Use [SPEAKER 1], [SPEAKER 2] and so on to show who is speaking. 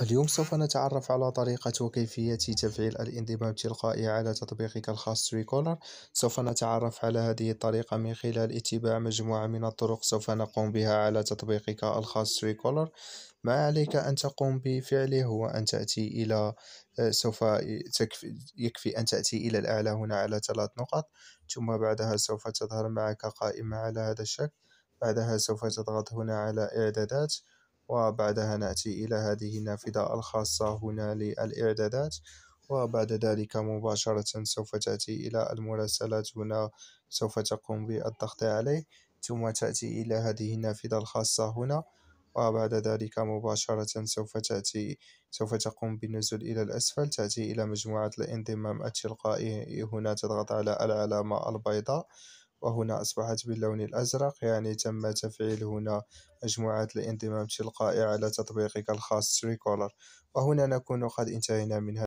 [SPEAKER 1] اليوم سوف نتعرف على طريقة وكيفية تفعيل الانضمام التلقائي على تطبيقك الخاص تريكولر سوف نتعرف على هذه الطريقة من خلال اتباع مجموعة من الطرق سوف نقوم بها على تطبيقك الخاص تريكولر ما عليك أن تقوم بفعله هو أن تأتي إلى آه، سوف يكفي أن تأتي إلى الأعلى هنا على ثلاث نقط ثم بعدها سوف تظهر معك قائمة على هذا الشكل بعدها سوف تضغط هنا على إعدادات وبعدها نأتي إلى هذه النافذة الخاصة هنا للإعدادات وبعد ذلك مباشرة سوف تأتي إلى المراسلات هنا سوف تقوم بالضغط عليه ثم تأتي إلى هذه النافذة الخاصة هنا وبعد ذلك مباشرة سوف تأتي سوف تقوم بالنزول إلى الأسفل تأتي إلى مجموعة الانضمام التلقائي هنا تضغط على العلامة البيضاء وهنا أصبحت باللون الأزرق يعني تم تفعيل هنا مجموعة الانضمام تلقائي على تطبيقك الخاص تريكولر وهنا نكون قد انتهينا من هذا